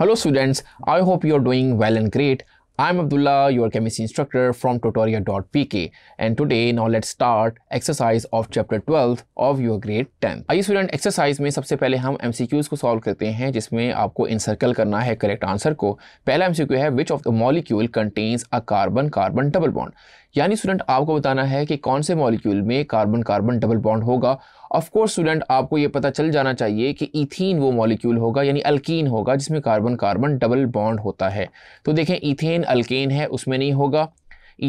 hello students I hope you are doing well and great I am Abdullah your chemistry instructor from chemistry dot P K and today now let start exercise of chapter twelfth of your grade ten I student exercise में सबसे पहले हम M C Qs को solve करते हैं जिसमें आपको encircle करना है करेक्ट आंसर को पहला एम सी क्यू है which of the molecule contains a carbon carbon double bond यानी स्टूडेंट आपको बताना है कि कौन से मॉलिक्यूल में कार्बन कार्बन डबल बॉन्ड होगा ऑफकोर्स स्टूडेंट आपको ये पता चल जाना चाहिए कि इथीन वो मॉलिक्यूल होगा यानी अल्कीन होगा जिसमें कार्बन कार्बन डबल बॉन्ड होता है तो देखें इथेन अल्केन है उसमें नहीं होगा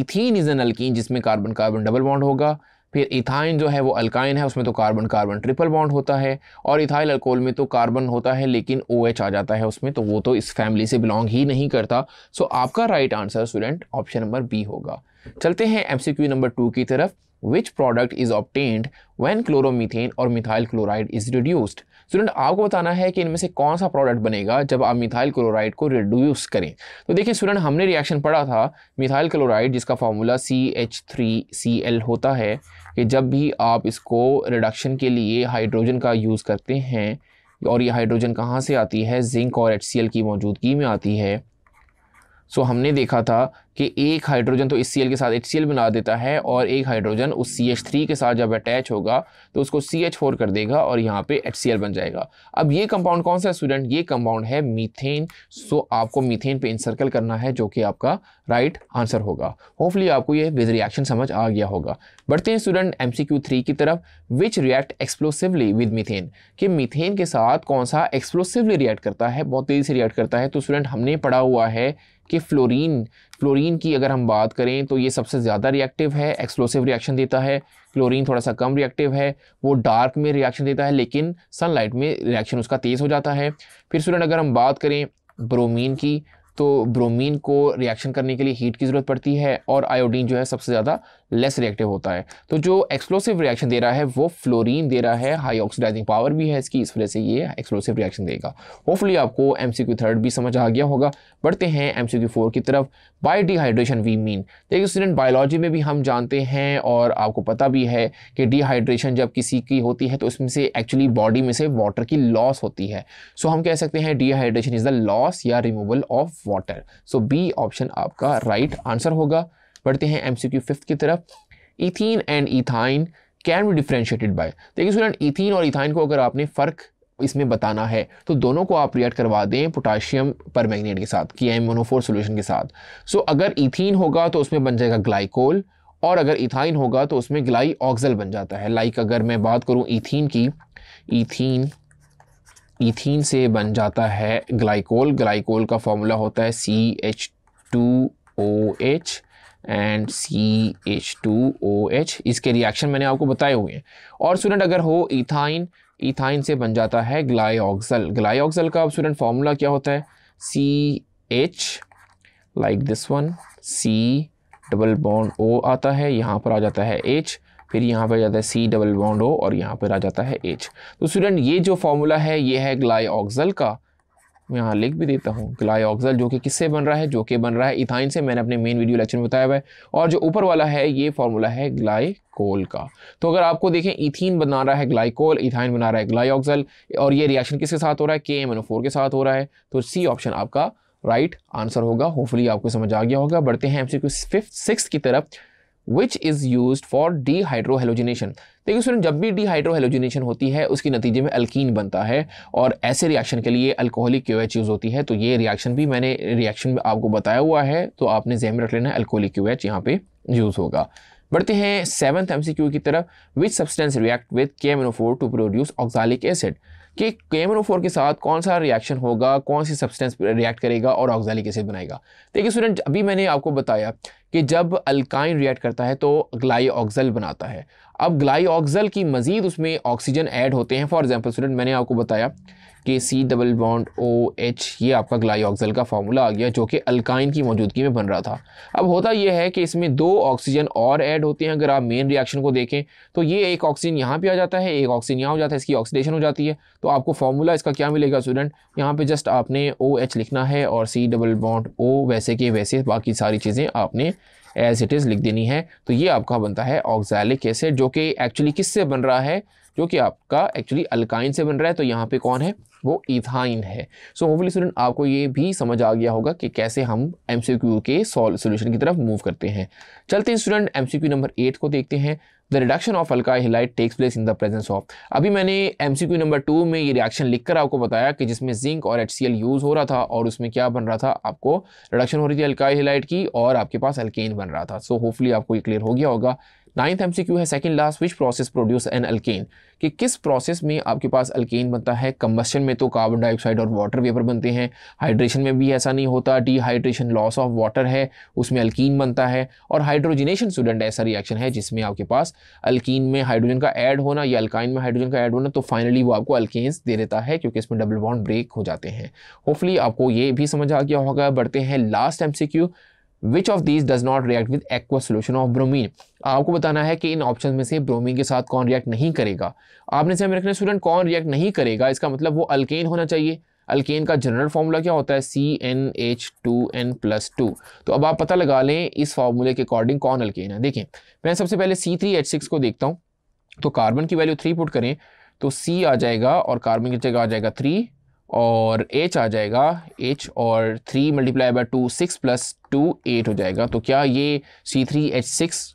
इथीन इज़ एन अल्कीन जिसमें कार्बन कार्बन डबल बॉन्ड होगा फिर इथाइन जो है वो अल्काइन है उसमें तो कार्बन कार्बन ट्रिपल बॉन्ड होता है और इथाइल अल्कोहल में तो कार्बन होता है लेकिन ओ OH आ जाता है उसमें तो वो तो इस फैमिली से बिलोंग ही नहीं करता सो आपका right answer student option number B होगा चलते हैं एमसीक्यू नंबर टू की तरफ which product is obtained when chloromethane और methyl chloride is reduced student आपको बताना है कि इनमें से कौन सा प्रोडक्ट बनेगा जब आप मिथाइल क्लोराइड को रिड्यूस करें तो देखिए स्टूडेंट हमने रिएक्शन पढ़ा था मिथाइल क्लोराइड जिसका formula C H three C L होता है कि जब भी आप इसको रिडक्शन के लिए हाइड्रोजन का यूज़ करते हैं और ये हाइड्रोजन कहाँ से आती है जिंक और एच सी एल की मौजूदगी में आती है सो so, हमने देखा था कि एक हाइड्रोजन तो इस सी के साथ एच बना देता है और एक हाइड्रोजन उस सी एच थ्री के साथ जब अटैच होगा तो उसको सी एच फोर कर देगा और यहाँ पे एच बन जाएगा अब ये कंपाउंड कौन सा है स्टूडेंट ये कंपाउंड है मीथेन सो so, आपको मीथेन पे इंसर्कल करना है जो कि आपका राइट right आंसर होगा होपफुली आपको ये विद रिएक्शन समझ आ गया होगा बढ़ते हैं स्टूडेंट एम सी की तरफ which react explosively with methane कि मीथेन के साथ कौन सा एक्सप्लोसिवली रिएक्ट करता है बहुत तेज़ी से रिएक्ट करता है तो स्टूडेंट हमने पढ़ा हुआ है कि फ्लोरीन फ्लोरीन की अगर हम बात करें तो ये सबसे ज़्यादा रिएक्टिव है एक्सप्लोसिव रिएक्शन देता है क्लोरीन थोड़ा सा कम रिएक्टिव है वो डार्क में रिएक्शन देता है लेकिन सनलाइट में रिएक्शन उसका तेज़ हो जाता है फिर स्टूडेंट अगर हम बात करें ब्रोमीन की तो ब्रोमीन को रिएक्शन करने के लिए हीट की ज़रूरत पड़ती है और आयोडीन जो है सबसे ज़्यादा लेस रिएक्टिव होता है तो जो एक्सप्लोसिव रिएक्शन दे रहा है वो फ्लोरीन दे रहा है हाई ऑक्सीडाइजिंग पावर भी है इसकी इस वजह से ये एक्सप्लोसिव रिएक्शन देगा होपफुली आपको एम सी क्यू थर्ड भी समझ आ गया होगा बढ़ते हैं एम सी क्यू फोर की तरफ बाई डिहाइड्रेशन वी मीन देखिए स्टूडेंट बायोलॉजी में भी हम जानते हैं और आपको पता भी है कि डिहाइड्रेशन जब किसी की होती है तो इसमें से एक्चुअली बॉडी में से वाटर की लॉस होती है सो so, हम कह सकते हैं डिहाइड्रेशन इज़ द लॉस या removal of water so B option आपका राइट right आंसर होगा बढ़ते हैं एमसीक्यू फिफ्थ की तरफ ethene and ethyne can be differentiated by देखिए स्टूडेंट इथीन और इथाइन को अगर आपने फ़र्क इसमें बताना है तो दोनों को आप रिएक्ट करवा दें पोटाशियम पर मैग्नेट के साथ के एम मोनोफोर सोल्यूशन के साथ सो so, अगर इथीन होगा तो उसमें बन जाएगा ग्लाइकोल और अगर इथाइन होगा तो उसमें ग्लाई ऑक्सल बन जाता है लाइक अगर मैं बात करूँ इथीन की इथीन इथीन से बन जाता है ग्लाइकोल ग्लाइकोल का फॉर्मूला होता है C H two O H and C H two O H इसके रिएक्शन मैंने आपको बताए हुए हैं और स्टूडेंट अगर हो इथाइन इथाइन से बन जाता है ग्लाईऑक्सल ग्लाईऑक्सल का स्टूडेंट फॉर्मूला क्या होता है C H like this one C double bond O आता है यहाँ पर आ जाता है एच फिर यहाँ पर जाता है सी डबल बॉन्ड ओ और यहाँ पर आ जाता है एच तो स्टूडेंट ये जो फॉर्मूला है ये है ग्लाईऑक्सल का यहाँ लिख भी देता हूँ ग्लाइऑक्सल जो कि किससे बन रहा है जो कि बन रहा है इथाइन से मैंने अपने मेन वीडियो लेक्चर में बताया हुआ है और जो ऊपर वाला है ये फॉर्मूला है ग्लाइकोल का तो अगर आपको देखें इथीन बना रहा है ग्लाइकोल इथाइन बना रहा है ऑक्सल और ये रिएक्शन किसके साथ हो रहा है के एम के साथ हो रहा है तो सी ऑप्शन आपका राइट right आंसर होगा होपफुली आपको समझ आ गया होगा बढ़ते हैं एम सी फिफ्थ सिक्स की तरफ which is use for dehydrohalogenation देखिए स्टूडेंट जब भी डीहाइड्रोहेलोजिनेशन होती है उसके नतीजे में अल्कीन बनता है और ऐसे रिएक्शन के लिए अल्कोहलिक क्यू यूज़ होती है तो ये रिएक्शन भी मैंने रिएक्शन में आपको बताया हुआ है तो आपने जहन में रख लेना है अल्कोहलिक क्यू एच यहाँ पे यूज़ होगा बढ़ते हैं सेवन्थ क्यू की तरफ विच सब्सटेंस रिएक्ट विद केमनोफोर टू प्रोड्यूस ऑक्सालिक एसिड कि केमनोफोर के साथ कौन सा रिएक्शन होगा कौन सी सब्सटेंस रिएक्ट करेगा और ऑक्सालिक एसिड बनाएगा देखिए स्टूडेंट अभी मैंने आपको बताया कि जब अल्काइन रिएक्ट करता है तो ग्लाई ऑक्सल बनाता है अब ग्लाई ऑक्सल की मज़ीद उसमें ऑक्सीजन ऐड होते हैं फॉर एग्जांपल स्टूडेंट मैंने आपको बताया कि C double bond O H ये आपका ग्लाई ऑक्सल का फार्मूला आ गया जो कि अल्काइन की मौजूदगी में बन रहा था अब होता यह है कि इसमें दो ऑक्सीजन और ऐड होते हैं अगर आप मेन रिएक्शन को देखें तो ये एक ऑक्सीजन यहाँ पर आ जाता है एक ऑक्सीजन यहाँ हो जाता है इसकी ऑक्सीडेशन हो जाती है तो आपको फार्मूला इसका क्या मिलेगा स्टूडेंट यहाँ पर जस्ट आपने ओ एच लिखना है और सी डबल बॉन्ड ओ वैसे के वैसे बाकी सारी चीज़ें आपने एज इट इज़ लिख देनी है तो ये आपका बनता है ऑक्जैलिक एसिड जो कि एक्चुअली किससे बन रहा है जो कि आपका एक्चुअली अल्काइन से बन रहा है तो यहाँ पे कौन है वो इथाइन है सो होपफुली स्टूडेंट आपको ये भी समझ आ गया होगा कि कैसे हम एम के सॉल्व सोल्यूशन की तरफ मूव करते हैं चलते हैं स्टूडेंट एम नंबर एट को देखते हैं द रिडक्शन ऑफ अल्का halide takes place in the presence of अभी मैंने M C Q number two में ये रिएक्शन लिखकर आपको बताया कि जिसमें जिंक और एच सी एल यूज़ हो रहा था और उसमें क्या बन रहा था आपको रिडक्शन हो रही थी अल्का हिलाइट की और आपके पास अल्केन बन रहा था सो so, होपफुली आपको ये क्लियर हो गया होगा नाइन्थ एम सी क्यू है second last which process produce an alkane कि किस प्रोसेस में आपके पास अल्केन बनता है कम्बस्शन में तो कार्बन डाइऑक्साइड और वाटर वेपर बनते हैं हाइड्रेशन में भी ऐसा नहीं होता डिहाइड्रेशन लॉस ऑफ वाटर है उसमें अल्कीन बनता है और हाइड्रोजिनेशन स्टूडेंट ऐसा रिएक्शन है जिसमें आपके पास अल्किन में हाइड्रोजन का ऐड होना या अल्काइन में हाइड्रोजन का ऐड होना तो फाइनली वो आपको अल्केन्स दे देता है क्योंकि इसमें डबल बॉन्ड ब्रेक हो जाते हैं होपफुली आपको ये भी समझ आ गया होगा बढ़ते हैं last M C Q which of these does not react with aqua solution of bromine आपको बताना है कि इन ऑप्शन में से ब्रोमीन के साथ कौन रिएक्ट नहीं करेगा आपने से हमें रखना स्टूडेंट कौन रिएक्ट नहीं करेगा इसका मतलब वो अल्केन होना चाहिए अल्केन का जनरल फार्मूला क्या होता है C N H two N plus two तो अब आप पता लगा लें इस फार्मूले के अकॉर्डिंग कौन अल्केन है देखें मैं सबसे पहले सी थ्री एच सिक्स को देखता हूँ तो कार्बन की वैल्यू थ्री पुट करें तो सी आ जाएगा और कार्बन की जगह आ जाएगा थ्री और एच आ जाएगा एच और three multiply by two six plus two eight हो जाएगा तो क्या ये सी थ्री एच सिक्स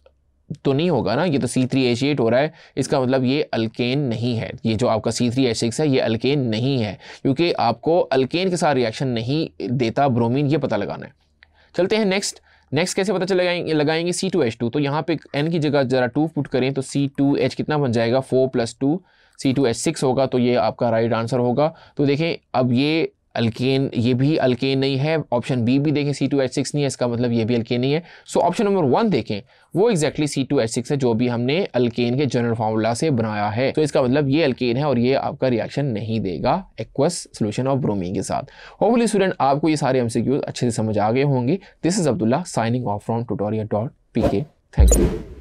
तो नहीं होगा ना ये तो सी थ्री एच एट हो रहा है इसका मतलब ये अल्केन नहीं है ये जो आपका सी थ्री एच सिक्स है ये अल्केन नहीं है क्योंकि आपको अल्केन के साथ रिएक्शन नहीं देता ब्रोमीन ये पता लगाना है चलते हैं नेक्स्ट नेक्स्ट कैसे पता चलेगा लगाएंगे सी टू एच टू तो यहाँ पे एन की जगह ज़रा टू पुट करें तो सी टू एच कितना बन जाएगा four plus two C two H six होगा तो ये आपका राइट आंसर होगा तो देखें अब ये अल्केन ये भी अल्केन नहीं है ऑप्शन बी भी देखें सी टू एच सिक्स नहीं है इसका मतलब ये भी अल्केन नहीं है सो ऑप्शन नंबर वन देखें वो exactly C two H six है जो भी हमने अल्केन के जनरल फार्मूला से बनाया है तो इसका मतलब ये अल्केन है और ये आपका रिएक्शन नहीं देगा एक्वस सोल्यूशन ऑफ ब्रोमीन के साथ होपफुली स्टूडेंट आपको ये सारे एम अच्छे से समझ आ गए होंगे this is Abdullah signing off from Tutoria dot P K thank you